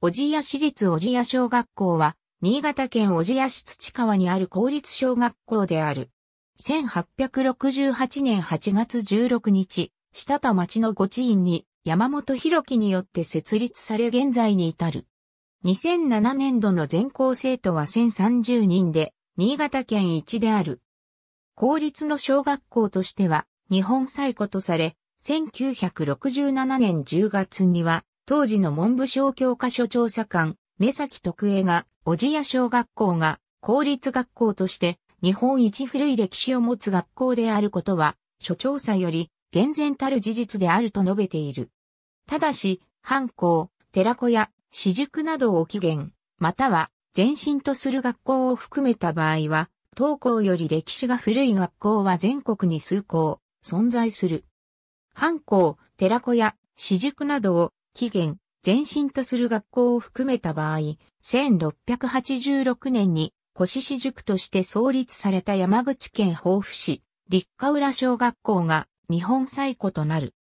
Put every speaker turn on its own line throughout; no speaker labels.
小千谷市立小千谷小学校は、新潟県小千谷市土川にある公立小学校である。1868年8月16日、下田町のご地院に山本博樹によって設立され現在に至る。2007年度の全校生徒は1030人で、新潟県一である。公立の小学校としては、日本最古とされ、1967年10月には、当時の文部省教科書調査官、目崎徳江が、小千谷小学校が、公立学校として、日本一古い歴史を持つ学校であることは、諸調査より、厳然たる事実であると述べている。ただし、藩校、寺子や、私塾などを起源、または、前身とする学校を含めた場合は、当校より歴史が古い学校は全国に数校、存在する。藩校、寺子や、私塾などを期限、前身とする学校を含めた場合、1686年に、越市塾として創立された山口県防府市、立花浦小学校が日本最古となる。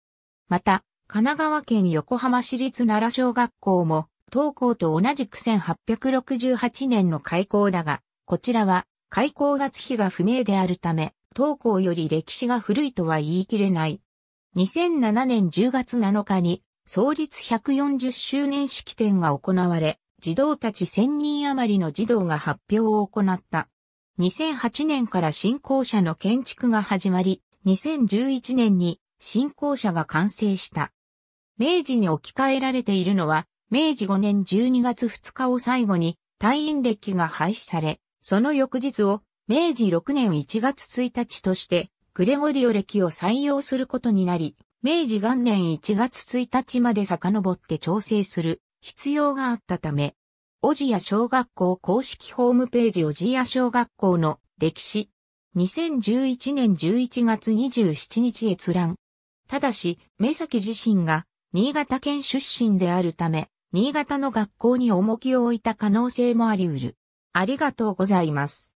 また、神奈川県横浜市立奈良小学校も、東校と同じく1868年の開校だが、こちらは開校月日が不明であるため、東校より歴史が古いとは言い切れない。2007年10月7日に創立140周年式典が行われ、児童たち1000人余りの児童が発表を行った。2008年から新校舎の建築が始まり、2011年に新校舎が完成した。明治に置き換えられているのは、明治5年12月2日を最後に退院歴が廃止され、その翌日を明治6年1月1日として、グレゴリオ歴を採用することになり、明治元年1月1日まで遡って調整する必要があったため、おじや小学校公式ホームページおじや小学校の歴史、2011年11月27日閲覧。ただし、目先自身が新潟県出身であるため、新潟の学校に重きを置いた可能性もあり得る。ありがとうございます。